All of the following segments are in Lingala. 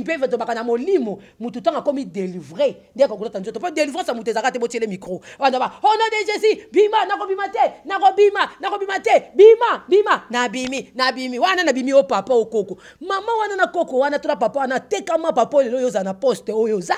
mpe tobaka na molimo motu ntango akomi délivre nde akokota nzoto mpo délivrance ya moto ezalaka te botiele micro bana ba au nom de jésus bima nakobima te nakobima nakobima te bima bima nabimi nabimi wana nabimi o oh, papa o oh, koko mama wana na koko wana tona papa wana tekama papa oyo oh, lelo oyo oza na poste oyo oza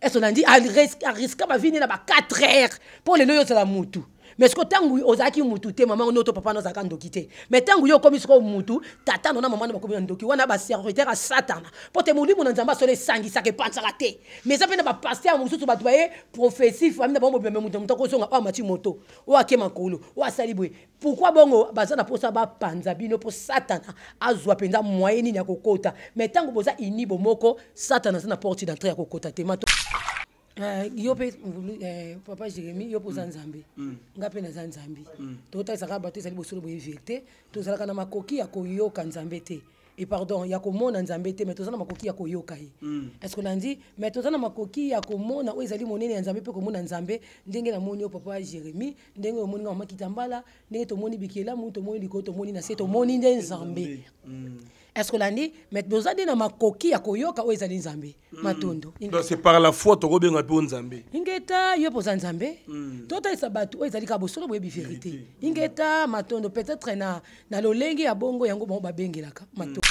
eso nandi ariska bavi nde na ba 4 heures mpo lelo oyo ozala motu mais sikoyo ntango ozalaki mutu te mama ono to papa ano azalaka ndoki te mais ntango yo okomi sikoyo mutu tata no na mama no bakomi na ndoki wana baserviteur ya satana mpo te molimo na nzambe asolo esangisaka epanzaka te mais eza mpe na bapaster ya mosusu bato baye prophétie fami na bango bobima mutu mutako osonga oyo amati moto oyo ake makolo oyo asali boye pourkui bongo baza na mposa bapanza bino mpo satana azwa mpenza moye nini ya kokota mais ntango boza ini bomoko satana aza na porte d'entrée ya kokota te mato Eh, yo mpe eh, papa jérémi yo mpe oza nzambe mm. Mm. nga mpe naza nzambe totalisaka mm. bato ezali bosolo boye vérité tozalaka na makoki ya koyoka nzambe te e pardon ya komona nzambe te me toza na makoki ya koyoka ye est ce que nandi me toza na makoki ya komona oyo ezali monene ya nzambe mpe komona nzambe ndenge namoni yo papa jérémi ndenge omoni nga mama kitambala ndenge tomoni bikelamu tomoni likolo tomoni na se tomoni nde nzambe est-ce que olandi me toza nde na makoki ya koyoka oyo ezali nzambe hmm. matondo c'est par la foi tokobenga mpe o nzambe ingeta yo mpoza nzambe hmm. totalisa bato oyo ezali kaka bosolo boyebi verité ingeta matondo peut-être na, na lolenge ya bongo yango bango babengelaka hmm. matondo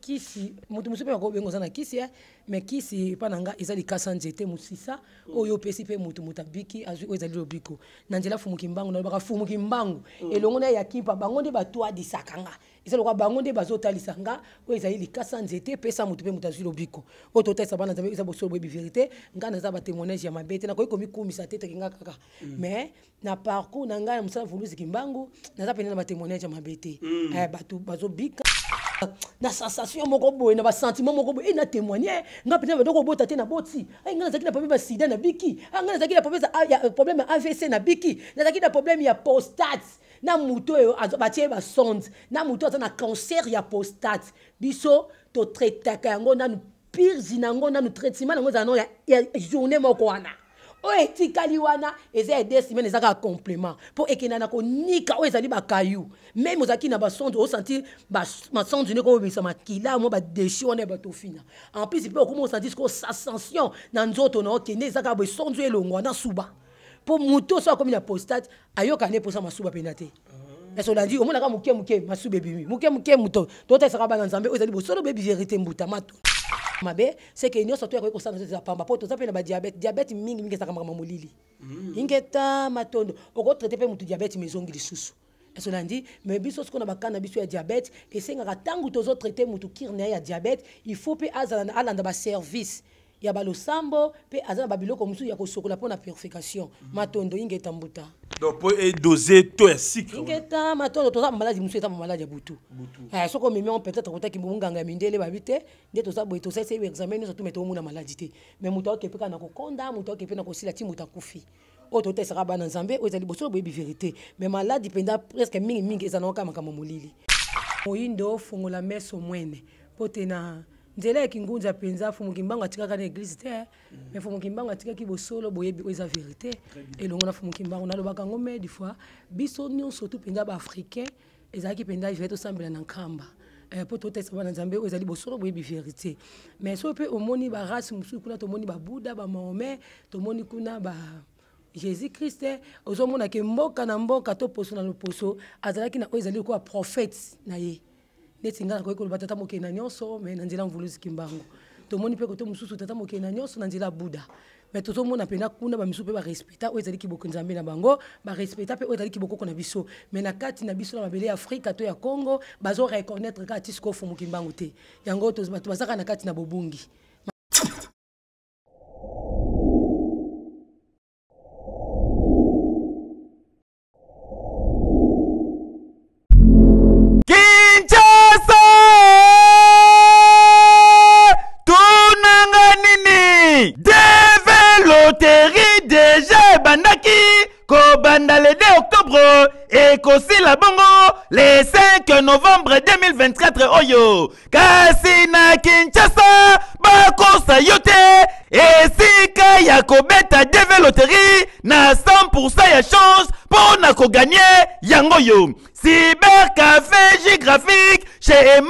kisi moto mosusu mpe bakobenga oza na kisi e eh. me kisi epa na nga eza likasa nzete mosisa oyo opesi mpe motu moto abiki azwi oyo ezali lobiko na nzela fumuki mbangu nalobaka fumuki mbangu elongo na ya kimpa bango nde batwadisaka nga eza lokwa bango nde bazotalisa nga oyo ezali likasa nzete epesa moto mpe moto azwi lobiko oyo totalisa bana nzambe eza bosolo boyebi verité nga naza batémoignage ya mabe te nakoki komikumisa te teke nga kaka mm. mais na parcours na ngai na mosala voluziki mbangu naza pene na batémoignage ya mabe te mm. eh, bato bazobika na sensation moko boye na basentiment moko boye e na témoigne nga pene badoko obota te na boti ai nga nazalaki na problème ya sida na biki nga nazalaki na problème ya avc na biki nazalaki na problème ya prostate na moto oyo batie ye basonde na moto aza na cancer ya prostate biso totretaka yango nanu pirzi na yango nanu traitement nango ezala nano ya journée moko wana oyo etikali wana eza ya deux semaine eza kaka complément mpo ekenda na konika oyo ezali bakayu meme ozalaki na basonde osentir masonde ndeko obebisa makila mwa badeshi wana ya bato ofina en plus mpe okoma osentir sikoyo sensation na nzoto na okende eza kaka besonde elongwa na suba mpo moto so akomi na prostate ayoka nde mposa masuba mpenda te kasi ah. olandi omonaka moke moke masuba ebimi moke moke moto totalisaka bana nzambe oyo ezali bosolo obebi verité mbutamato mabe seke nyonso toya koki kosala eza pamba mpo toza mpe na badiabete diabete mingi mingi ezalaka makambo molili hmm. ingeta matondo okotraite mpe motu diabete mezongi lisusu eso nandi me biso sikoyo na bakanda biso ya diabete esengaka ntango tozotraite motu kiri na ye ya diabete il faut mpe alanda baservice ya balosambo mpe aza na babiloko mosusu ya kosokola mpona purification mhm. matondo ingeta mbuta donc mpo edose to ya sikre ingeta matondo toza bamaladi mosusu eza bamaladi ya butu ah, soki omemiango peut-être akotaki monganga mindele babi te nde toza boye tosalisa ye examen nyonso tume tomona maladi te mais moto aokepe kaka na kokonda moto aokepe na kosila ti moto akufi oyo totesaka bana nzambe oyo ezali bosono boyebi verité mais maladi mpenza presque mingimingi ezanaka makambo molili moyindo fongola meso mwene mpo te na nzela ya kingunza mpenza fumuki mbango atikaka na eglize te me fumuki mbango atikaki bosolo boyebi oyo eza verité elongo na fumuki mbango nalobaka yango mai des fois biso nyonso tu mpenza baafricain ezalaki mpenza ivire tosambela na nkamba mpo eh, totesa bana nzambe oyo ezali bosolo boyebi verité mais so mpe omoni barase mosusu kuna tomoni babuda bamahome tomoni kuna ba jésus christ ozomona ke mboka na mboka to poso na loposo azalaki na oyo ezali lokola prophète na ye neti nga nakoki koloba tata mokei na nyonso me na nzela mvuluski mbango tomoni mpe kote mosusu tata mokei na nyonso na nzela buda me tozomona mpena kuna bamisu mpe barespecta oyo ezali kiboko nzambe na bango barespecta mpe oyo ezali kibokoko na biso me na kati na biso na mabele ya afrika to ya congo bazoreconnaitre kaka tiskofu mokimbango te yango bato bazaka na kati na bobungi la bongo le 5 novembre 2024 oyo kasi na kinshasa Bako yote et si ya kobeta loterie na 100% ya chance pour na koganye yango yo Café géographique chez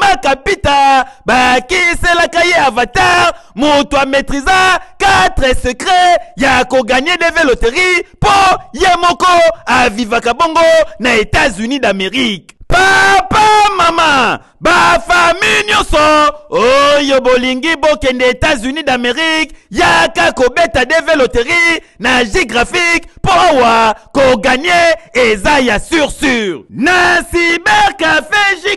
bah, qui c'est la cahier avatar toit maîtrisa quatre secrets, ya qu'au des véloteries Po, pour moko à bongo na états-unis d'amérique papa maman bafamile nyonso oyo bolingi états-unis d'amérique yaka beta deve loterie na géographique poa ko gagne, Ezaya ya sur na fe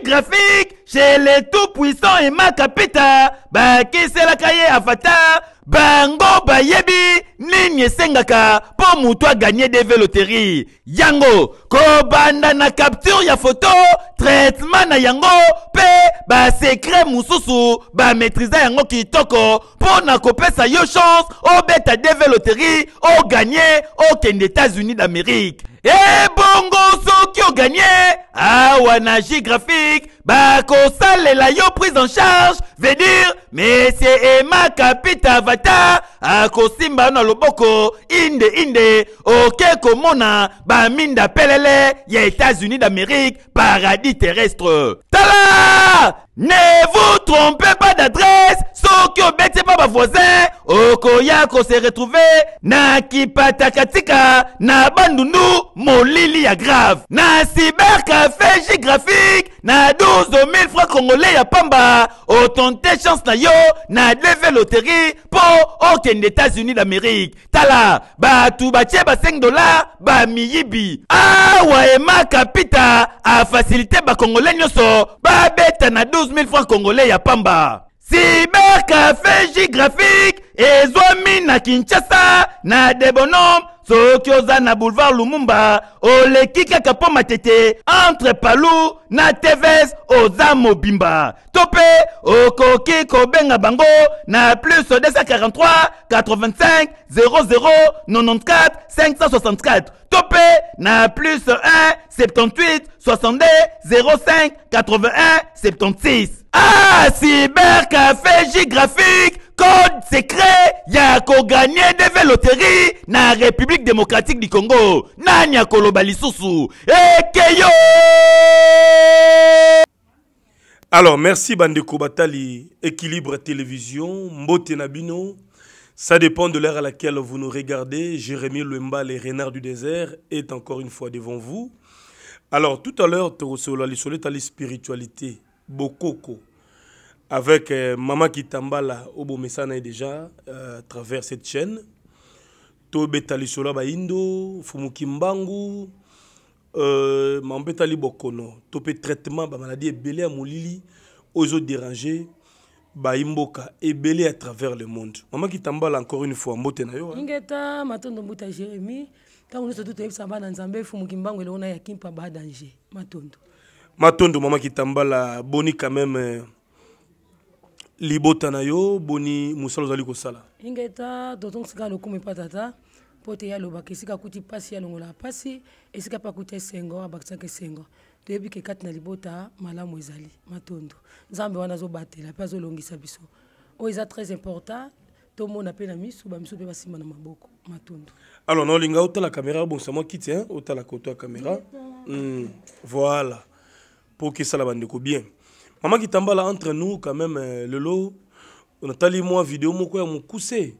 géographique chez les tout puissants et puissant ba la kaye Afata bango bayebi nini sengaka, Po moutoua gagner des loterie yango kobanda na capture ya photo traitement na yango mpe basekre ba maîtriser yango toko pour na kopesa yo chance obeta gagner loterie au Ken états-unis d'amérique gagne. soki oganye awa na géographique la yo prise en charge mais c'est ma kapita vata. Ako Simba na loboko inde inde oke komona baminda pelele ya etats-unis d'amérique paradis terrestre tala ne vous trompez pas d'adresse, soki Au bavoisin, qu'on s'est retrouve na patakatika. na bandundu molili ya grave. Na cybercafé géographique na 12 000 francs congolais ya pamba, tes chance na yo na lever loterie Pour aucun États-Unis d'Amérique. Tala, tout tout ba 5 dollars ba miyibi. Awa ma capita a facilité ba congolais so ba beta na 12 12 000 francs congolais à pamba cybercafé géographique et na kinshasa na debonom So na boulevard lumumba Ole Kika Kapoma matete entre Palou na tvs oza Bimba. Tope oko okoki benga bango na plus 243 85 00 94 564 Topé na plus 1 78 62 05 81 76 ah cybercafé graphique secret ya gagné des loterie na république démocratique du congo nani akoloba lisusu ekeyo eh, alors merci bandeko batali équilibre télévision mbote Nabino bino ça dépend de l'heure à laquelle vous nous regardez. Jérémy Lemba, les renards du désert, est encore une fois devant vous. Alors, tout à l'heure, tu as la spiritualité. Bokoko, avec euh, Mama Kitambala est déjà euh, à travers cette chaîne. To Sola Baindo, Fumuki fumukimbangu, euh, Mambetali Bokono. Topé traitement ba maladie belé à Moulili, Ozo dérangé, Baimboka, et belé à travers le monde. Mama Kitambala, encore une fois, yo. Hein. Ingeta, Matondo Mbouta Jérémy, quand on est tout à l'heure, Nzambe, Fumuki Mbangu, et on a ba danger, Matondo. Matondo, qui tambala Boni quand même. Euh, libota na yo boni mosala ozali kosala ndenge ata totongisika lokumu epa tata mpo te ye alobaka esika akuti mpasi ye alongolaka mpasi esika mpe akuti esengo abakisaka esengo toyebi ke kati na libota malamu ezali matondo nzambe wana azobatela mpe azolongisa biso oyo eza très important tomona mpe na misu bamisu mpe basimba na maboko matondo alors naolinga otala caméra obongisa mwa kiti otalaka oto ya caméra hmm, voilà mpo kesala bandeko bien Maman t'emballe entre nous, quand même, euh, Lolo on a moi vidéo, quoi mon mokuse.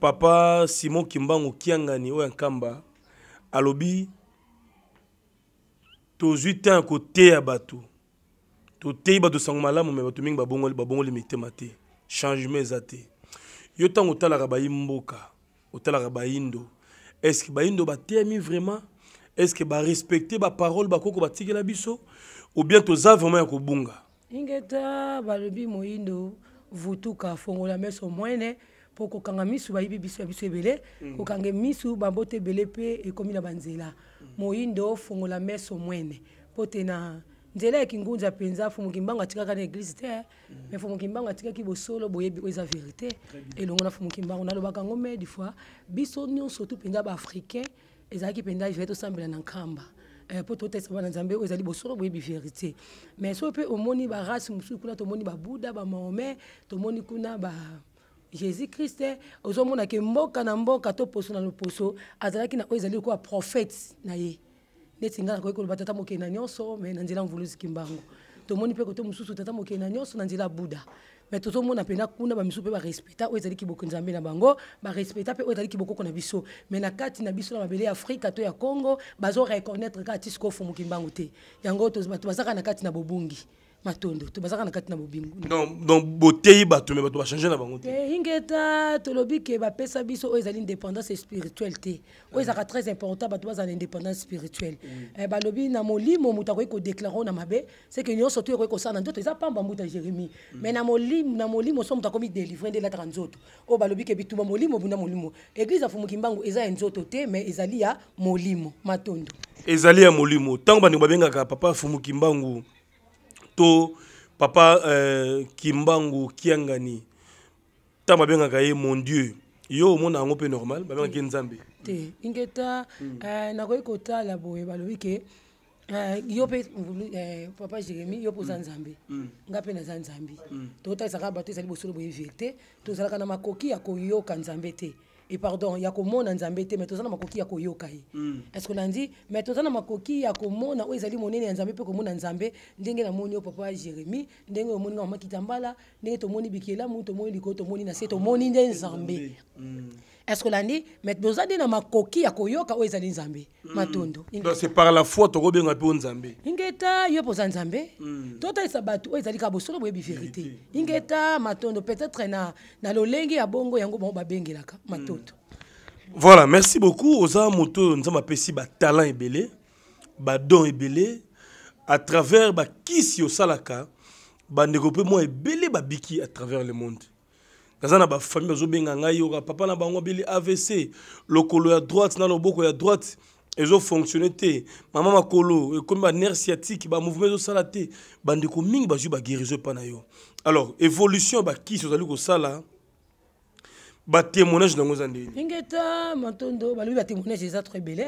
Papa Simon Kimbango Kiangani, ou Kamba, alobi, tous tozwi temps koteya bato toteyi bato sango malamu me bato mingi babongoli babongoli mitema maté change mes te yo ntango otalaka bayi mboka otalaka bayindo ba bayindo ba vraiment parole barespecte baparole bakoko batikela biso ou bien toza vraiment ya bunga ingeta balobi moyindo vutu kafongola meso mwene mpo kokanga misu bayibi biso ya biso ebele mm. kokanga misu bambote ebele mpe ekómi na banzela mm. moyindo fongola meso mwene mpo te na nzela ya kingunza mpenza fomoki mbango atikaka na eglize te me mm. fomoki mbango atikaki bosolo boyebi oyo eza verité elongo na fomoki mbango nalobaka yango mai des fois biso nyonso tu mpenza baafricain ezalaki mpenza ivai tosambela na nkamba mm. mpo totesa bana nzambe oyo ezali bosolo boyebi vérité mais so mpe omoni barace mosusu kuna tomoni babuda bamahome tomoni kuna ba jésus christ ozomona eh. ke mboka na mboka to poso na loposo azalaki na oyo ezali lokola prophète na ye neti ngai nakoki koloba tata mokei na nyonso me na nzela mvuluzi kimbango tomoni mpe koto mosusu tata mokei na nyonso na nzela buda me tozomona mpena kuna bamisu mpe barespecta oyo ezali kiboko nzambe na bango barespecta mpe oyo ezali kibokoko na biso me na kati na biso na mabele ya afrika to ya congo bazoreconnaitre kaka tiscofu mokimbangu te yango bato bazaka na kati na bobungi matondo bazalaka na kati na bobingu donc boteyi bato me bato bachange na bango te eh, ingeta tolobi ke bapesa biso oyo ezali indépendance spirituelle te oyo ezalaka très important bato bazala na indépendance spirituelle mm. eh, balobi na molimo moto akoki kodéclare oyo na mabe c'est que nyonso to ekoki kosala na nzoto eza pamba mbuta jérémie mm. mais na molimo so moto akomi délivre nde elataka nzoto oyo balobi ke bitumba molimo bunda molimo église afumuki mbangu eza ya nzoto te mais ezali ya molimo matondo ezali ya molimo ntango bandeko babengaka papa afumuki mbangu to papa euh, kimbangu kiangani ntango babengaka ye mon dieu yo omona yango mpe normal babengaki ye nzambe te ingeta mm. euh, nakoki kotala boye balobi ke euh, yo mpe euh, papa jérémi yo mpe oza mm. nzambe mm. nga mpe naza nzambe totalisaka bato ezali bosolo boye vérité tozalaka na makoki ya koyoka nzambe te mm. et pardon ya komona nzambe te mais toza mm. na makoki ya koyoka ye mm. est ce que nandi mais toza na makoki ya komona oyo ezali monene ya nzambe mpe komona nzambe ndenge namoni yo papa jérémi ndenge omoni nga mama kitambala ndenge tomoni bikelamu tomoni likolo tomoni na se tomoni ah, nde nzambe mm. est olandi me tozali na makoki ya koyoka oyo ezali nzambe hmm. matondo c'est par la foi tokobenga mpe o nzambe ingeta yo poza nzambe hmm. totalisa bato oyo ezali kabo solo boyebi vérité ingeta matondo peut-être na, na lolenge ya bongo yango bango babengelaka hmm. matondo voilà merci beaucoup oza moto oyo nzambe apesi batalent ebele badon ebele à travers bakisi osalaka bandeko mpe mwa ebele biki à travers le monde ba famille zo bazobenga ngai yoka papa na bango bili avc lokolo ya droite na loboko ya droite ezofonctionne te mama makolo sciatique banere mouvement bamouvement salaté te bandeko mingi bazwi baguérison pa na yo alors évolution bakisi ko sala batémoignage nango eza ndeni ndenge ta matondo balobi batémoignage eza trop ebele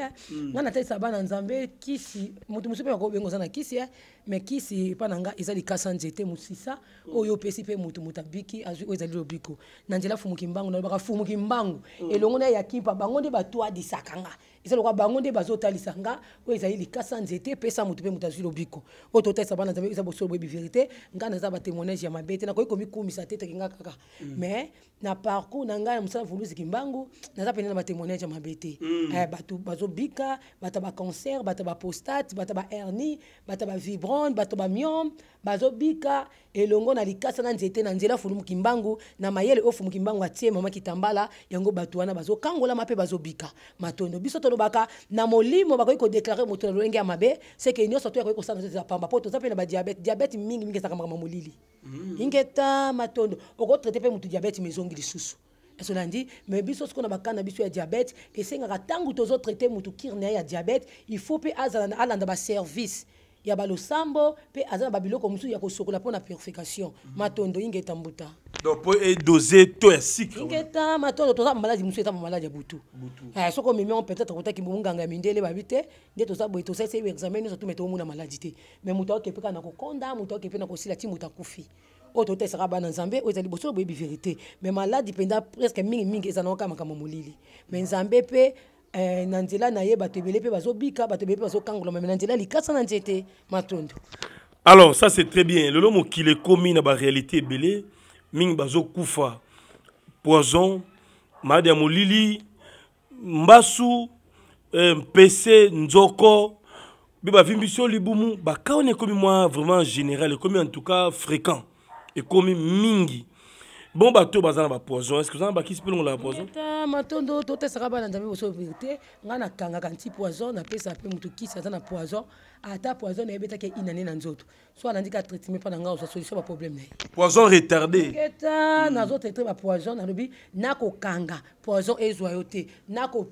nga natalisa bana nzambe kisi moto mosusu mpe bakobenga oza na kisi mais kisi epa na nga eza likasa nzete mosisa hmm. oyo opesi mpe motu moto abiki azwi oyo ezali lobiko na nzela fumuki mbangu nalobaka fumuki mbangu elongo na ye ya kimpa bango nde batwadisaka nga eza lokola bango nde bazotalisa nga oyo ezali likasa nzete pesa motu mpe moto azwi lobiko oyo totalisa bana nzambe eza bosolo boyebi verité nga naza batémoignage ya mabe te nakoki komikumisa te toki nga kaka mm. mais na parcours na ngai na mosala vuluzuki mbangu naza pene na batémoignage ya mabe te mm. eh, bato bazobika bato ya bacancer bato ya bapostate bato ya bahernie bato ya bavibrone bato ya bamiome bazobika elongo na likasa na nzete na nzela fumuki mbangu na mayele oyo fumuki mbangu atie mama kitambala yango bato wana bazokangolama mpe bazobika matondo biso tolobaka na molimo bakoki kodeklare moto na lolenge ya mabe seke nyonso to yakoki kosala nzoto ya pamba po toza mpe na badiabete diabete mingimingi ezaka makambo molili mm. ingeta matondo okotraite mpe motu diabete mezongi lisusu esolandi me biso sikoyo na bakanda biso ya diabete esengaka ntango tozotraite motu kiri na ye ya diabete il faut mpe alanda baservice ya balosambo pe azana na babiloko mosusu ya kosokola pona purification mhm. matondo ingeta mbuta donc mpo e doser to ya sikre ingeta matondo toza bamaladi mosusu ya bamaladi ya butu ah, soki omemi on peut-être akotaki monganga ya mindele babite te nde toza boye se examen examen tout tume muna maladi te mais moto aoke mpe kaka na kokonda moto aoke mpe na kosila ti moto akufi te totesaka bana nzambe o ezali liboso boyebi vérité mais maladie mpenza presque mingimingi ezanaka makambo molili mais ah. nzambe pe. Eh, na nzela na ye bato ebele mpe bazobika bato ebele mpe bazokangola me na likasa na nzete matondo alors ça c'est très bien lelo mokili les na baréalité mingi bazokufa poison maladi molili mbasu eh, mpese nzoko mpe libumu vraiment général comme en tout cas fréquent ekomi mingi bon bateau baza bah, bah, na poison est ce que vous oza na bakisi mpe longola bapoison matondo totesaka bana nzambe boso vérité ngai nakangaka nti poison napesaka mpe motu kisi aza na poison ata poison nayebi etaki inane na nzoto so alandika traitement mpo na ngai ozwa solution baproblème na ye poison retardé ta nazotraite na bah, nalobi kanga poison et yo n'a qu'au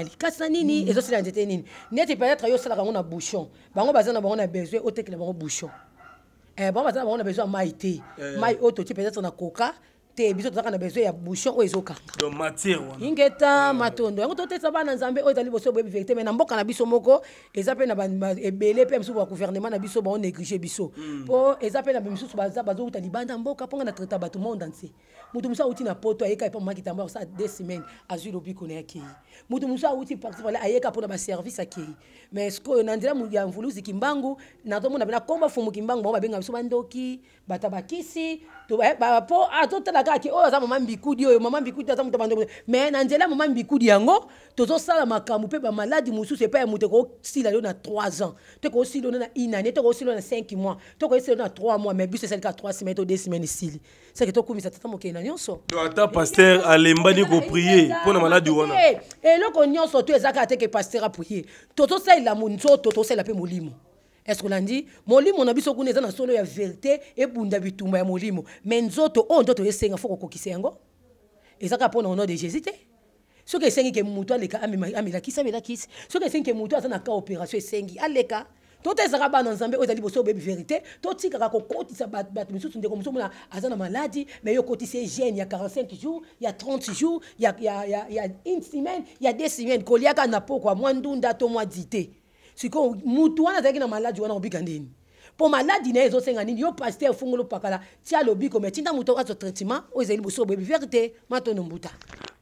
ezali kasi na nini mm. ezosila nzete nini neti peut-être yo osalaka yango na bouchon bango baza na bango na besoin otekela bango bouchon eh, bango baza na bango na besoin ya mai te eh. mai oyo toti peut-être na coca te biso tozaka na besoin ya bouchon oyo ezokangayinge ta ah, matondo yango totesa bana nzambe oyo eza liboso boyebi verité mai na mboka na biso moko eza mpe na ebele mpe misusu bagouvernement na biso baonéglige biso mpo hmm. eza mpe na misusu bazowuta libanda mboka mponga na traita bato monde entier moto mosusu awuti na poto ayeka epa makitambo akosala deux semaines azwi lobiko na yakei moto mosusu awuti participale ayeka mpona baservice akei mais sikoyo na nzela ya mvuluzi kimbangu nazomona mpe na komba fumu kimbangu bao babenga biso bandoki bato bakisi po azotala kaka ati oyo oh, aza mama mbikudi oyo mama mbikudi aza moto abando me na nzela mama mbikudi yango sala tozosala makambo mpe bamaladi mosusu epai ya moto ekosila yo na 3 ans tokosila ono na une année tokosila na 5 mois ko tokosila na 3 mois mais c'est celle qui a 3 semaines ou 2 semaines c'est semaine esili seke tokumisa tata mokili na nyonso ata pasteur paster ko prier pour na maladi wana eh, eloko nyonso to te eza a teke paster aprie tozosalela nzoto tosalela mpe molimo estce olandi molimo na biso kuna eza na solo ya verité ebunda bitumba ya molimo me nzoto oyo oh, nzoto esenga fo kokokisa yango eza kaka mpona honor de jésus te soki esengi ke motu aleka amelakisi amelakisi soki esengi ke motu aza na ka opération esengi aleka to te ezalaka bana nzambe oyo ezali boso obebi verité totikaka kokotisa bato misusu ndeko mosu omona aza na maladi mai yo okotisa egene ya 45 jours ya 30 jours ya une semaine ya 2 semaine koliaka na pokwa mwa ndunda to mwa dite sikoyo mutu wana azalaki na maladi wana obika ndeni mpo maladi na ye ezosenga nini yo pasteur efungolo pakala tia lobiko me tinda moto azwa traitement oyo ezali liboso boyebi vérité mato mbuta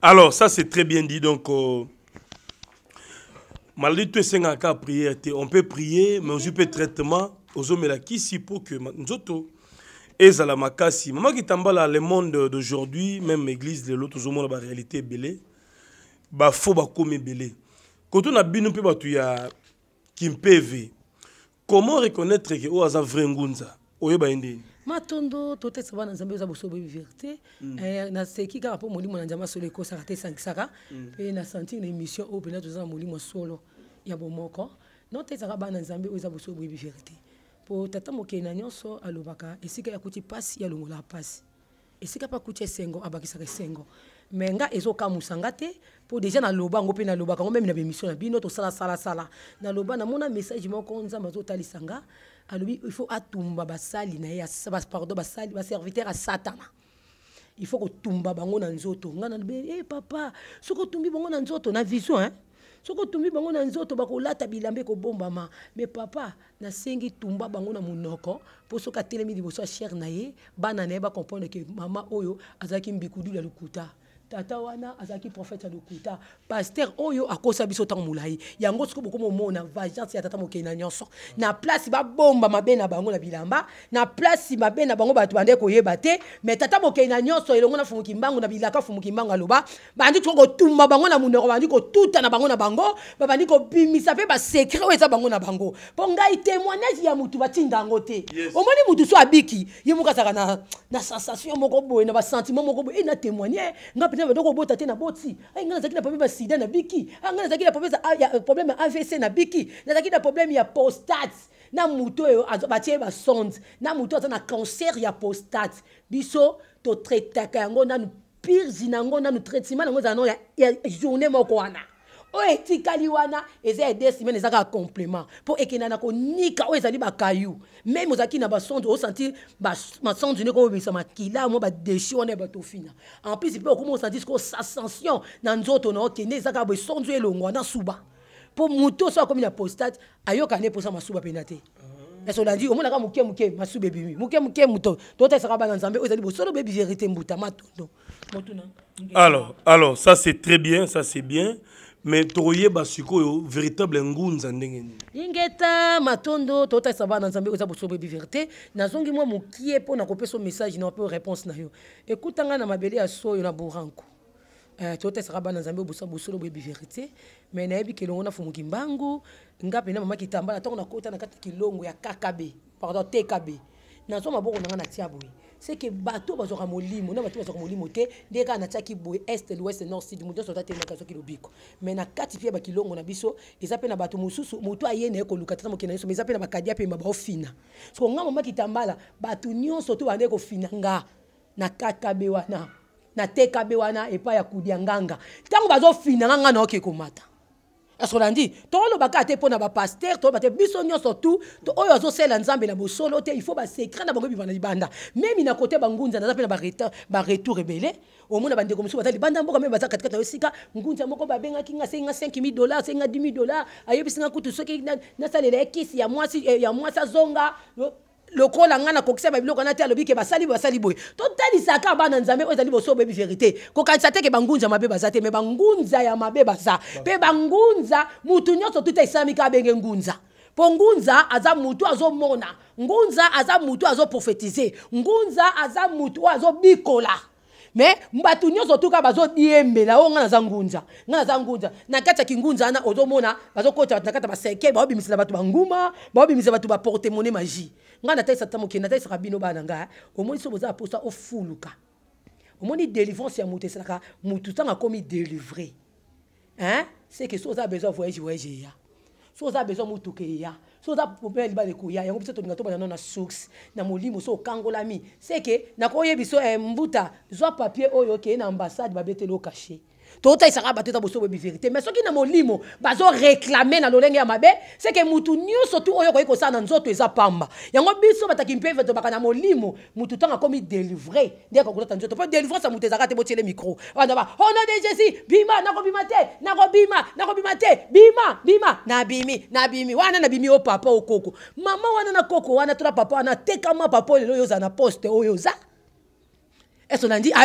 alors ça c'est très bien dit donc euh... maladi to esengaka prière te on peut prier mais ozwi peut traitement ozomela kisi mpo que nzoto ezala makasi mama kitambala le monde d'aujourd'hui même église lelo tozomona baréalité ebele bafo bakomi ebele koto na binu mpe bato kimpevi comment reconnaître ke oyo aza vrai ngunza oyeba ye ndeni matondo totesa bana nzambe oza boso boyebi vérité mm. eh, naseki kaka mpo molimo na nzambe asolo ekosaka te esangisaka mpe mm. na sentir na émission oyo mpena toza na molimo solo ya bomoko notesaka bana nzambe oyo eza boso boyebi vérité mpo tata mokeli na nyonso alobaka esika ya kuti mpasi alongolaka mpasi esika mpe akuti esengo abakisaka esengo me nga ezokamusa nga te mpo deja naloba yango mpe nalobaka yango meme na bémission na bino tosalasalasala naloba namona message moko nzambe azotalisa nga alobi il faut atumba basali na ye pardon basali baserviteur ya satana il faut kotumba bango na nzoto ngai nalobi e eh, papa soki otumbi bango na nzoto na vision hein? soki otumbi bango na nzoto bakolata bilamba ekobombama me papa nasengi tumba bango na monoko mpo soki atelemi liboso ya chere na ye bana na ye bacomprendre ke mama oyo azalaki mbikuduli ya lokuta tatawana wana azalaki prophète ya lokuta oyo akosa biso ntango molai yango soki ya tata Mokeina na nyonso na place babomba mabe na bango na bilamba na place mabe na bango bato bande koyeba te tata mokeli na nyonso elongo na na bilaka fumuki aloba bandi toko bango na munoko bandi kotuta na bango na bango babandi kobimisa mpe oyo eza bango na bango mpo ngai témoignage ya motu batinda omoni motu so abiki ye na sensation moko boye na basentiment moko boye e na témoigne eza bado kobota te naboti ngai nazalaki na probleme ya sida nabiki ngai nazalaki na probleme ya avc nabiki nazalaki na probleme ya prostate na motu oyo batie ye basonde na motu aza na cancer ya prostate biso totretaka yango nanu pirzi nango nanu traitement nango ezala no ya journée moko wana oyo oh, etikali eh, wana eza ede semaine eza kaka complément mpo ekenda na konika oyo oh, ezali bakayu meme ozalaki na basonde osentir masonde neko obebisa makila mo badeshe wana ya bato ofina en plus mpe okoma osentir sikoyo ascension na nzoto na okende eza kaka bosonde elongwa na suba mpo motu oso akomi na postate ayokana eposa masuba mpena te kasi olandi omonaka moke moke masuba ebimi moke moke moto totalisaka bana nzambe oyo ezali bosolo bebi vérité matondo tondo alors alors ça c'est très bien ça c'est bien me tokoyeba sikoyo véritable ngunza ndenge nini lingeta matondo totalisa bana na nzambe oyo eza bosobo ebi vérité nazongi mwa mokie mpo na kopesa message na mpe réponse na yo ekutanga na mabele ya soyo na boranko eh, totesaka bana nzambe obosa bosolo boyebi vérité me nayebi kelongo nafumoki mbangu nga pena mama kitambala ntango nakota na kati kilongo ya kakabe pardon tekabe nazwa maboko na nga na tia boye c'est que bato bazwaka molimo na bato bazwaka molimo te nde kaka natiaki boye est l'ouest nord sud moto nyonso tatemelaka soki lobiko mais na kati mpe bakilongo na biso eza mpe na bato mosusu moto aye na ye koluka tata mokenda nyonso mais eza mpe na bakadia pemba baofina soko ngambo makitambala bato nyonso to bande kofina nga na kakabe wana na tekabe wana epai ya kudia nganga ntango bazofina nganga na oke komata nyasolo andi tolobaka te pona ba pasteur, bapaster ba te biso nyonso tu oyo azosala nzambe na bosolo te il faut ba basekret na bango ebima na libanda memi na kote bangunza naza mpe na baretour ebele omona bandeko ba baza libanda mboka meme baza katikati na yo esika ngunza moko ba babengaki nga senga 5 mi dollar senga 10 mi dollars, ayebisi nga kutu soki nasalela ye kisi ya mwasi eh, zonga, lokola ngai na kokisa babiloko na te alobi ke basali boye basali boye totalisaka bana nzambe oyo ezali boso boyebi verité kokanisa te ke bangunza mabe baza te me bangunza ya mabe baza mpe bangunza mutu nyonso tuta esalamika abenge ngunza mpo ngunza aza mutu azomona ngunza aza mutu azoprofetize ngunza aza mutu oyo azobikola me bato nyonso tuka bazodiembela oyo ngai naza ngunza ngai naza ngunza na kati ya kingunza wana ozomona bazokota bato na kati ya baseke baobimisela bato banguma baobimisela bato baportemone magi ngai natalisa ta mokende natalisaka bino bana ngai omoni so boza baposa ofuluka omoni délivrance ya moto esalaka motu ntango akomi délivre hein c'est que so oza besoin voyage voyage eya so oza besoin motuka eya so oza problème ya liba lekoya yango biso tolinga tobanda nano na source na molimo so okangolami seke nakoyebisa eh, mbuta zwa papier oyo okeye na ambassade babeteli o kashe tootalisaka bato eza boso boyebi vérité mais soki na molimo bazoreklame na lolenge ya mabe seke mutu nyonso tu oyo okoki kosala na nzoto eza pamba yango biso bataki mpe tobaka na molimo mutu ntango akomi délivre nde akokolata nzoto mpo délivrance ya mutu ezalaka te botiele micro wana ba au oh nom de jésus bima nakobima te nakobima nakobima te bima bima nabimi nabimi wana nabimi o papa okoko mama wana na koko wana tola papa wana tekama papa oyo lelo oyo oza na poste oyo oza Et ce qu'on a dit à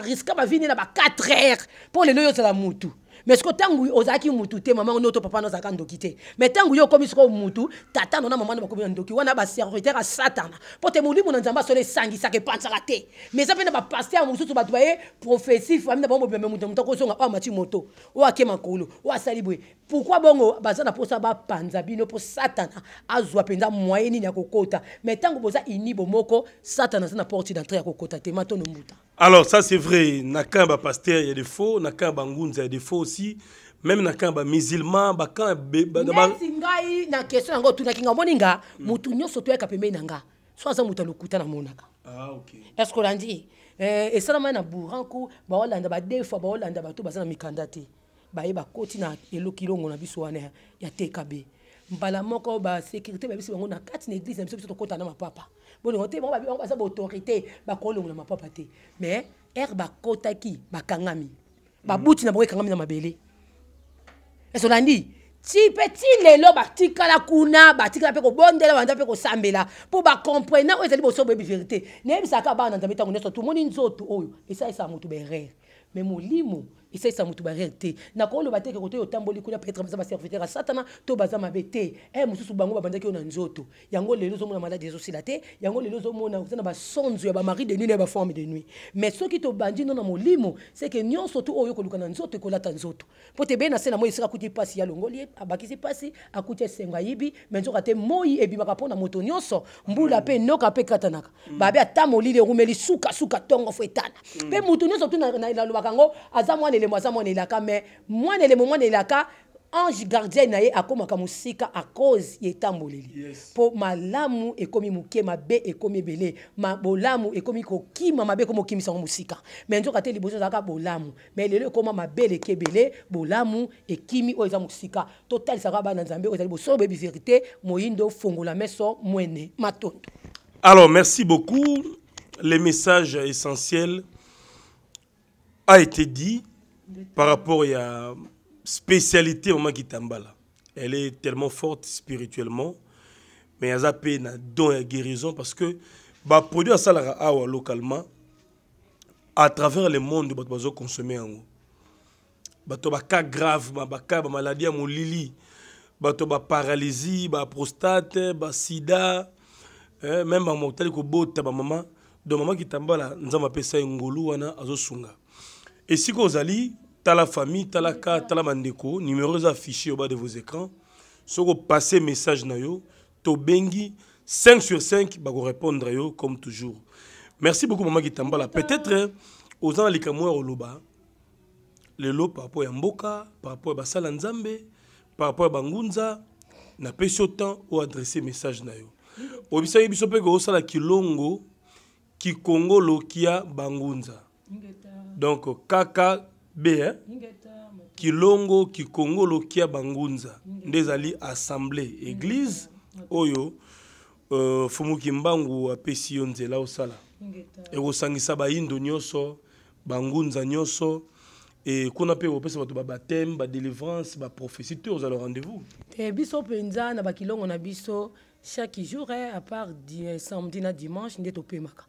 risquer ma vie, 4 heures pour les loyaux de la moutou. me siko ntango ozalaki mutu te mama ono to papa no ozalaka ndoki te me ntango yo okomi siko mutu tata no na mama no bakomi na ndoki wana baservitere ya satana mpo te molimo na nzambe asolo esangisaka epanzaka te me eza mpe na bapaster ya mosusu bato baye prophétie fami na bango mobimame mutu mutu akozonga oyo amati moto oyo ake makolo oyo asali boye pourkui bongo baza na mposa bapanza bino mpo satana azwa mpenza moye nini ya kokota me ntango boza ini bomoko satana aza na porte d'entrée ya kokota te matono mbuta Alors ça c'est vrai, Nakamba pasteur il y a des faux, Nakamba ngunza il y a des faux aussi. Même Nakamba musulman, baka ba singai na question yango tunaki nga moninga, mutu nyoso to yakapembe nanga. Soza aza na monaka. Ah OK. Est-ce qu'on l'a dit euh et ça na bouranko, ba holanda ba deux fois ba holanda ba to baza na Ba yeba eh, koti na eloki na biso wana ya TKB. Mbala moko ba sécurité ba biso bango na kati na église na biso to kota na mapapa. bolingo te bango baza baautorité bakolongola mapapa te mais r bakotaki bakangami babuti mm. na bango ekangami na mabele ese olandi ti mpe ti lelo batikala kuna batikala mpe kobondela banza mpe kosambela mpo bacomprena oyo ezali boso boyebi vérité nayebisaka bana nzambe ntango nyonso tomoni nzoto oyo esalisa moto baerreur mais molimo esalisa motu barere te nakoloba te keko to oyo otamboli kuna petre baza baserviteur ya satana to baza mabe te e mosusu bango babandaki oyo na nzoto yango lelo ozomona maladi ezosila te yango lelo ozomona oza na basonzo ya bamari de nuit na ya baforme de nuit mais soki tobandi no na molimo seke nyonso to oyo okoluka na nzoto ekolata nzoto mpo tebe na se na moi esika akuti mpasi alongoli ye abakisi mpasi akuti esengo ayibi me nzoka te moi ebimaka mpo na moto nyonso mbula mpe noka mpe ekatanaka mm. babe ata molili erumeli sukasuka ntongo fo etana mpe mm. motu nyonso tu nalobaka yango aza mwana mais moi le me monelemo monelaka ange gardien na ye akómaka mosika a cause ya etamboleli yes. mpo malamu ekómi moke mabe komi belé ma bolamu ekómi kokima mabe komo kimisa yango mais me nzoka te liboso bolamu mais lele koma mabe le kebele, bolamu ekimi oyo oh, eza Total sa bana nzambe oyo ezali bébé vérité, verité moyindo fongola meso mwene matondo alors merci beaucoup le message essentiel a été dit par rapport à y spécialité maman qui là. Elle est tellement forte spirituellement, mais elle a peine don et guérison parce que bah produit à salara awa localement à travers le monde bah tu consommer en haut. Bah tu cas grave, bah cas bah, bah maladie à mon lili, bah tu paralysie, bah prostate, bah sida, hein, même bah mortalité que beau bah maman, donc maman qui là, nous avons appelé ça ngolu wana azosunga. Et si vous vous t'as la famille la vous avez la numéro nombreuses affichés au bas de vos écrans soko passer message na yo tobengi 5 sur 5 répondre yo comme toujours merci beaucoup maman Gitambala. peut-être eh, oza na likambo ya le lelo par rapport à mboka par rapport à basala nzambe par rapport à bangunza eu le temps adresser message na yo oyebisaki biso mpe ke osala kilongo kikongolo kia bangunza donc kaka b kilongo kikongolo Lokia bangunza ndezali assemblée église oyo euh, fumuki mbangu apesi yo nzela osala ba so bangunza nyoso e kuna ope kopesa bato babateme badelivrance ba te ozala rendez-vous Et biso penza na bakilongo na biso chaque jour eh, à part samedi na dimanche nde topemaka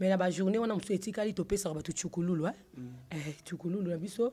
me na bajournée wana mosusu etikali topesaka bato cukululu cukululu na biso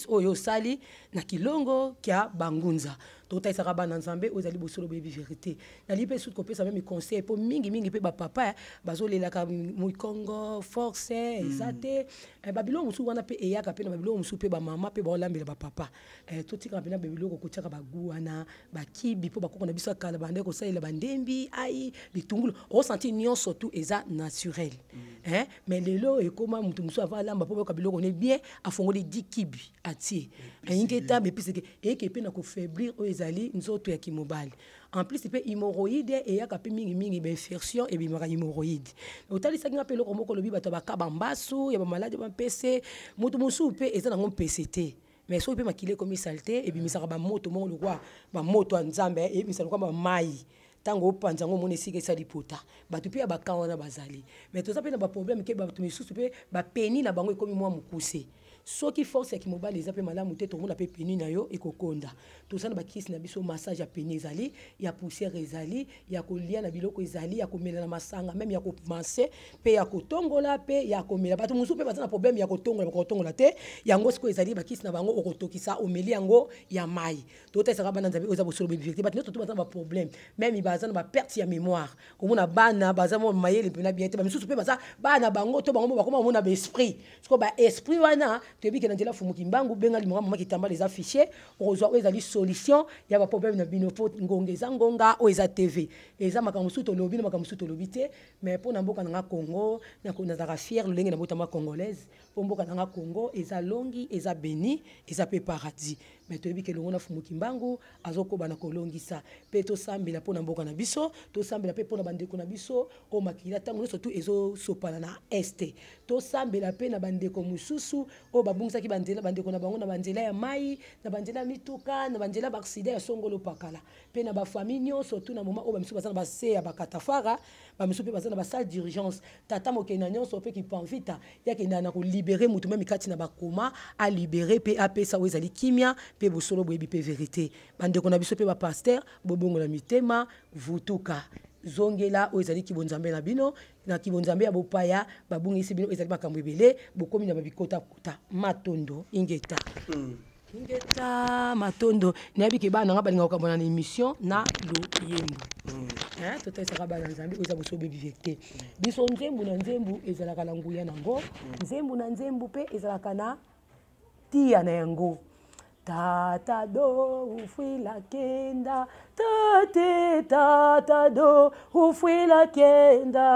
oyo osali na kilongo kya bangunza totalisaka bana nzambe oyo ezali boso loboyebi vérité nali mpe suki kopesa me miconseil mpo mingimingi mpe bapapa eh, bazolelaka mikongo force eh, eza mm. te eh, babiloko mosusu wana mpe eyaka mpe na babiloko mosusu mpe bamama mpe baolambela bapapa totikaka mpena babiloko kotiaka bagu wana bakibi mpo bakoko na biso ya kala bandeke kosalela bandembi ai bitungulu osanti nyonso tu eza naturel mm. mais lelo ekóma moto mosusu ava alamba mpo bayoka biloko ne bien afongoli di kibi atie ayingi eta bepiseke eyeke mpe na kofaiblir oyo ezali nzoto ya kimobali en plus mpe himoroide eyaka mpe mingimingi bainfection ebimaka himoroide otalisaki nga mpe eloko moko olobi bato bakaba mbasu ya bamaladi bampese motu mosusu mpe eza nango mpese te mais soki mpe makili ekomisali te ebimisaka bamoto moko lokwa bamoto ya nzambe eyebimisa lokwa bamai ntango opanza yango omona esika esali pota bato mpe ya bakan wana bazali mais toza mpe na baproblème ke bato misusu mpe bapeni na bango ekomi mwa mokuse soki force ya kimobali eza mpe malamu te tomona mpe peni na yo ekokonda tosala bakisi na biso massage ya peni ezali ya poussière ezali ya kolia na biloko ezali ya komela na masanga meme ya komanse mpe ya kotongola mpe ya komela bato mosusu mpe baza na problème ya kotongola bakotongola te yango sikoyo ezali bakisi na bango okotokisa omeli yango ya mai totalisaka bana nzambe oyo eza bosolo bebifekte bato nyonso to baza na baproblème meme baza na baperte ya mémoire komona bana baza mo mayele mpena bien te bamisusu mpe baza bana bango to bango mo bakoma komona baesprit sikoyo baesprit wana toyebi ke na nzela fumuki mbangu benga limonga mama kitambala eza fichier okozwa oyo ezali solution ya baproblème na bino mpo ngonga eza ngonga oyo eza tv eza makambo mosusu tolobi na makambo mosusu tolobi te mais mpo na mboka nanga congo nazalaka fiere lolenge na botama congolaise mpo mboka na nga congo eza longi eza beni eza mpe paradis me toyebi ke elongo na fumuki mbangu azokoba na kolongisa mpe tosambela mpo na mboka na biso tosambela mpe mpo na bandeko na biso oyo makila ntango nyonso tu ezosopana na este tosambela mpe na bandeko mosusu oyo babungisaki banzela bandeko na bango na banzela ya mai na banzela ya mituka na banzela ya baaksida ya songolo pakala mpe na bafamille nyonso tu na moma oyo bamisu baza na base ya bakatafara bamisu mpe baza na basale d'urgence tata mokenda nyonso mpe kipamvita yakendana kolia alibere motu meme kati na bakoma alibere mpe apesa oyo ezali kimia mpe bosolo boyebi mpe verité bandeko na biso mpe bapaster bobongola mitema vutuka zongela oyo ezali kibonzambe na bino na kibonzambe ya bopaya babongisi bino ezali makambo ebele bokomi na babikota kota matondo ingeta mm. ngeta matondo nayebiki bana nanga balingaka kokambona na émission na loyembo totalisaka mm. eh, bana nzambe oyo eza bosobebi ye te biso nzembu na nzembu ezalaka na nguya nango mm. nzembu na nzembu mpe ezalaka na tia na yango tata do ufwila kenda tate tata do ufwila kenda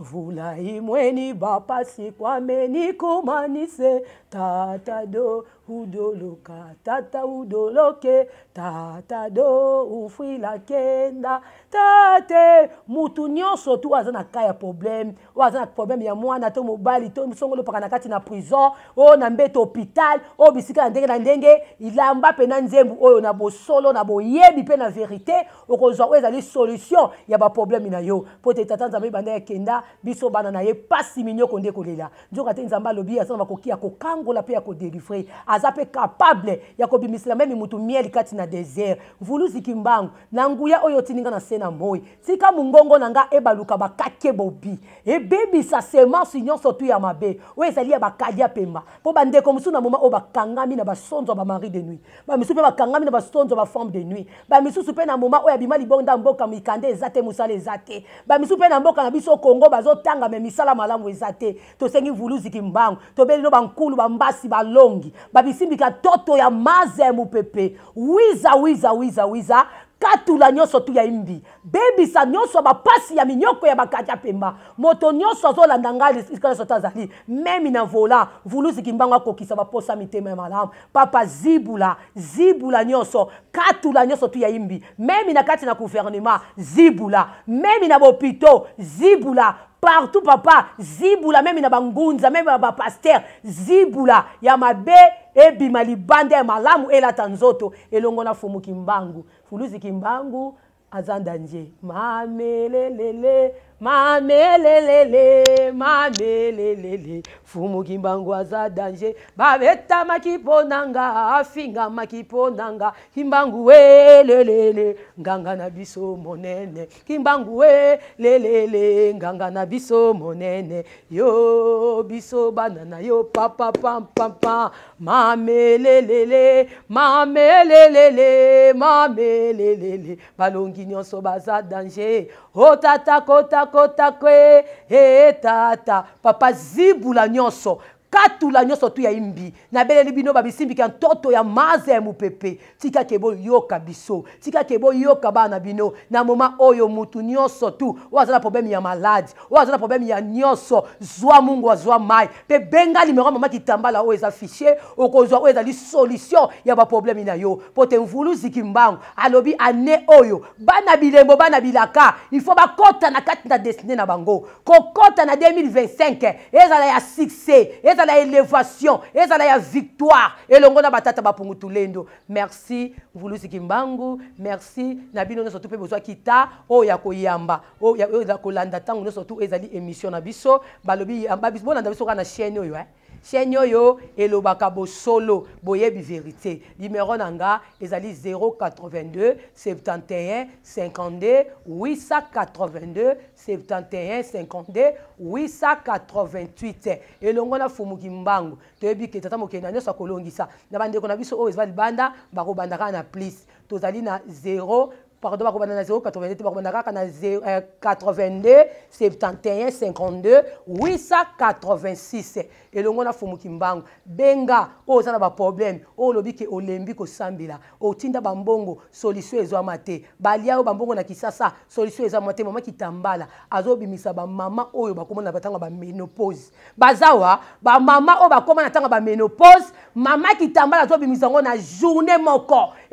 vula imweni bapasi kwameni kumanise tata do udoloka tata udoloke tata do ufwila kenda tate mutu nyonso tu oyo aza na ka ya problème oyo aza na problème ya mwana to mobali to misongolopaka na kati na prison oyo na mbeto hôpital oyo bisika na ndenge na ndenge ilamba mpe na nzembo oyo na bosolo na boyebi mpe na vérité okozwa oyo ezali solution ya baproblème na yo mpo te tata nzambe ebanda ya kenda biso bana na ye pasi minyoko nde kolela nzoka te nzambe alobi aza na bakoki ya kokangola mpe ya kodelivre aza mpe kapable ya kobimisela meme mutu mieli kati na desert vuluziki mbangu na nguya oyo otindi nga na se na moi tika mongongo na nga ebaluka bakaki ebobi ebebisa semence nyonso tu ya mabe oyo ezali ya bakadia pemba mpo bandeko mosusu na moma oyo bakangami na basonzo ya bamari de nuit bamisusu mpe bakangami na basonzo ya bafemme de nuit bamisusu mpe na moma oyo abima libonda mboka mikanda eza te mosala eza te bamisusu mpe na mboka na biso kongo bazotanga me misala malamu eza te tosengi vuluziki mbangu tobeli no bankulu bambasi balongi ba bisimbika toto ya mazemu pepe wiza wiza wiza wiza katula nyonso tu ya imbi bebisa nyonso bapasi ya minyoko ya bakati ya pemba moto nyonso azolanda ngai esika nyonso te azali memi na vola vulusiki mbango akokisa baposa mitema ya malamu papa zibula zibula nyonso katula nyonso tu ya imbi memi na kati na guvernema zibula memi na bopito zibula partout papa zibula meme na bangunza meme na bapaster zibula ya mabe ebima libanda ya malamu elata nzoto elongo na fumu kimbangu fuluzi kimbangu azanda nje mamelelele mamelelele mamelelele fumuki mbangu aza danger babetamaki mpo na nga afingamaki mpo na nga kimbangu welelele nganga na biso monene kimbangu welelele nganga na biso monene yo biso bana na yo papapampampa mamelelele mamelelele mamelelele balongi nyonso baza danger otatakotaka oh, takotako e tata papa zibula nyonso katula nyonso tu ya ye mbi nabeleli bino babisimbiki ya ntoto ya maza ya mopepe tika ke boyoka biso tika ke boyoka bana bino na moma oyo mutu nyonso tu oyo aza na probleme ya maladi oyo aza na probleme ya nyonso zwa mungu azwa mai mpe benga nimero mama kitambala oyo eza fichier okozwa oyo ezali solution ya baprobleme na yo mpo te mvulu ziki mbangu alobi ane oyo bana bilembo bana bilaka ilfo bakɔta na kati na destine na bango kokɔta na 2025 ezala ya succès ezala ezala élévation ezala ya victoire elongo na batata bapungutu lendo merci vulusiki mbangu merci na bino nyonso tu mpe bozwaki ta oyo ya koyamba oyo ya kolanda ntango nyonso tu ezali émission na biso balobi yamba biso bolanda biso kaka na chaîne oyo eh? chaîne oyo elobaka solo, boye bi verite. na ezali 082 71 52 882 71 52 888 elongo na fumuki mbangu Tebi ke tata mokenda nyonso sa na bandeko na biso oyo eza libanda na plus tozali na 0 pardon bakobanda na 082 te bakobanda kaka na 82 71 52 886 elongo na fumuki mbangu benga oyo oza na baproblème oyo oh, olobi ke olembi kosambela otinda oh, bambongo solution ezwama te balia oyo oh, bambongo na kisasa solution ezwama te mama kitambala azobimisa bamama oyo bakoma na ntango ya baménopause bazawa bamama oyo bakoma na ntango ya baménopause mama kitambala azobimisa yango na journée moko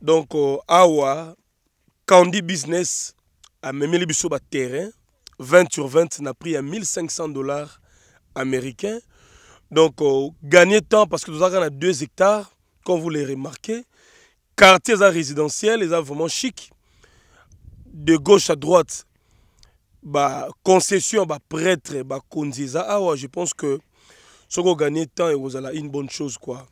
donc euh, quand awa dit business sur le terrain. 20 sur 20 a pris à 1500 dollars américains donc euh, gagner temps parce que nous avons 2 hectares comme vous l'avez remarqué. quartier résidentiels, résidentiel ont vraiment chic de gauche à droite bah, concession, bah, prêtre, bakonzi awa ah je pense que soki gagne temps c'est une bonne chose quoi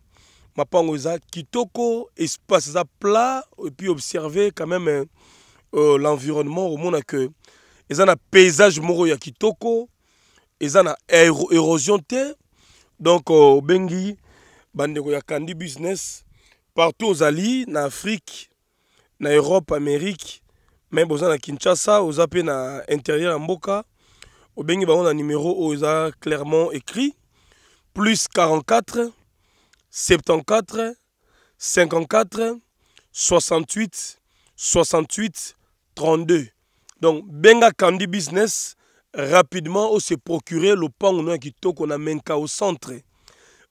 mapango eza kitoko espace eza plat et puis observer quand même euh, euh, l'environnement omona ke eza na paysage moko ya kitoko eza na érosion te donc euh, obengi euh, y ya kandi business partout ozali en afrique en europe amérique même boza na kinshasa oza mpe na intérieur ya mboka obengi bango na numéro oyo clairement écrit plus 44 74 54 68 68 32. Donc, Benga Candy Business, rapidement, on se procurer le pan qui a qu'on a au centre.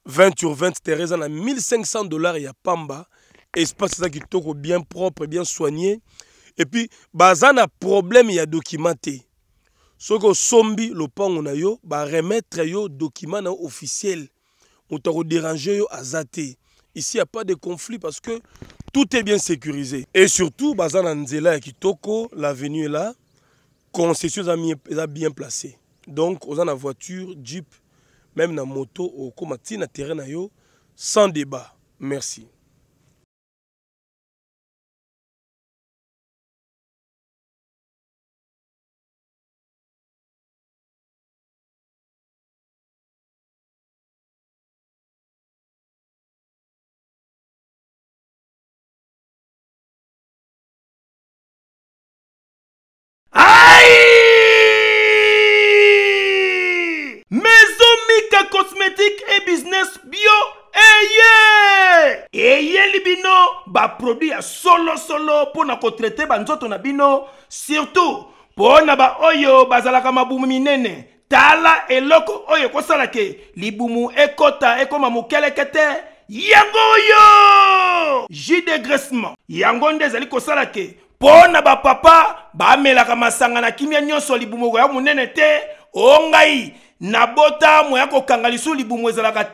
20 sur 20, Thérèse, a 1500 dollars, il y a Pamba. Espace qui bien propre, bien soigné. Et puis, a problème, il y a documenté. Ce que sombi, le on a yo, remettre yo document officiel. Moutaro dérangé Azate. Ici, il n'y a pas de conflit parce que tout est bien sécurisé. Et surtout, la venue l'avenue est là, concession est bien placée. Donc, on a la voiture, jeep, même la moto, au le terrain, sans débat. Merci. Libino, bino à solo solo pour na traiter banzoto na bino surtout pour na oyo bazalaka mabumu minene tala eloko oyo ekosala ke libumu ekota ekoma mokeleke te yango yo J'ai de yango nde ezali kosala ke pour na bapapa bamelaka masanga na kimia nyonso libumu ya monene te o oh ngai nabota moya kokanga lisusu libumu ezalaka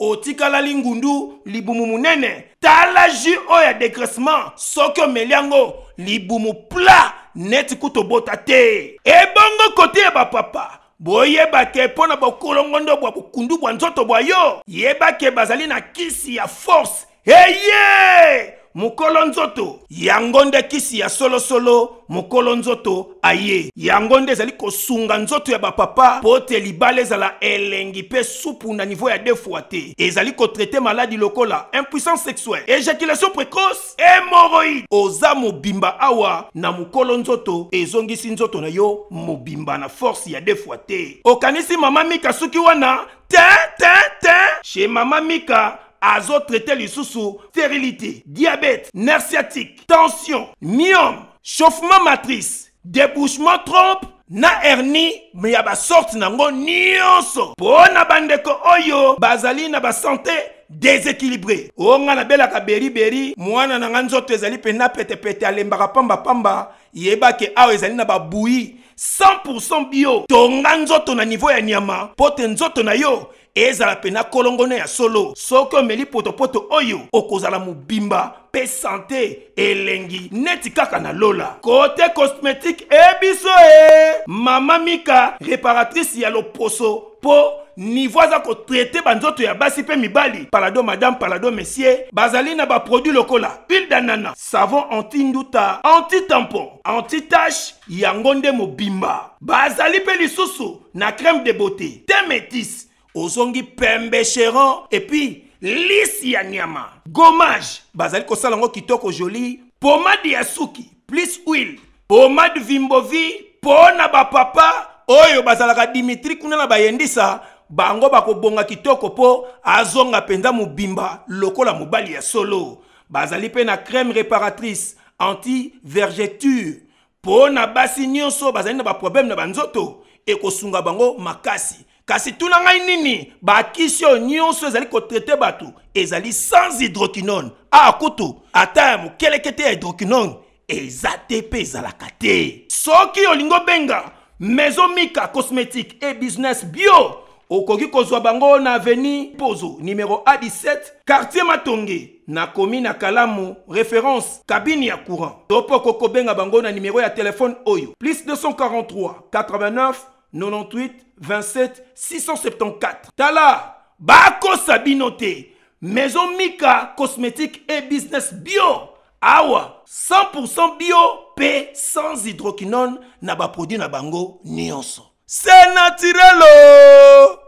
otikalali ngundu libumu munene tala jus oyo ya degressement soki omeli yango libumu pla neti kutobota te ebongo kote ya bapapa boyebake mpo na bokolongondo bwa bokundu bwa nzoto bwa yo yebake bazali na kisi ya force eye hey, yeah! mokolo nzoto yango nde kisi ya solosolo mokolo nzoto aye yango nde ezali kosunga nzoto ya bapapa mpo ete libala ezala elengi mpe supu na nivo ya defoi te ezali kotraite maladi lokola impuissance sexuelle éjaculation précoce hémoroïde oza mobimba awa na mokolo nzoto ezongisi nzoto na yo mobimba na force ya defoi te okanisi mama mika soki wana te te te chez mama mika sous lisusu stérilité diabète nerf tension myome chauffement matrice débouchement trompe na hernie me yaba sorte nango nyonso Pona bande bandeko oyo bazali na santé déséquilibré bela ka beri beri. mwana na tezali pe ezali pete pete pamba yeba yebake ke ezali na boui 100% bio ton anzo na niveau ya nyama potenzo tonayo na yo ezala mpe na kolongono ya solo soki omeli potopoto oyo okozala mobimba mpe sante elengi neti kaka na lola kote cosmétique ebiso e mama mika réparatrice ya loposo Po nivaza aza kotraite banzoto ya basi mi mibali palado madame palado messier bazali na baproduit lokola pile danana savon anti-nduta anti-tampon anti-tache yango nde mobimba bazali mpe lisusu na crème de beauté te ozongi pembe et et lisi ya nyama gommage bazali kosala yango kitoko joli pomade yasuki plus huile pomade vimbovi mpo na bapapa oyo bazalaka dimitri kuna na bayendisa bango bakobonga kitoko po, azonga mpenza bimba lokola mobali ya solo bazali mpe na crème réparatrice anti vergeture mpo na basi bazali na problème na banzoto ekosunga bango makasi kasi tout ngai nini bakisi oyo nyonso ezali kotraite batu, ezali sans hydroquinone A ah, kutu à terme kete te hydroquinone eza te mpe So te soki olingo benga, maison mika cosmétique e business bio ko kozwa bango na aveni pozo numéro a17 quartier matongi, na komi na kalamu référence kabini ya courant Topo koko benga bango na numéro ya téléphone oyo plus 243 89 98 27 674 tala bako sabinote, maison mika cosmétique et business bio awa 100% bio P. sans hydroquinone na produit, na bango c'est C'est Oh!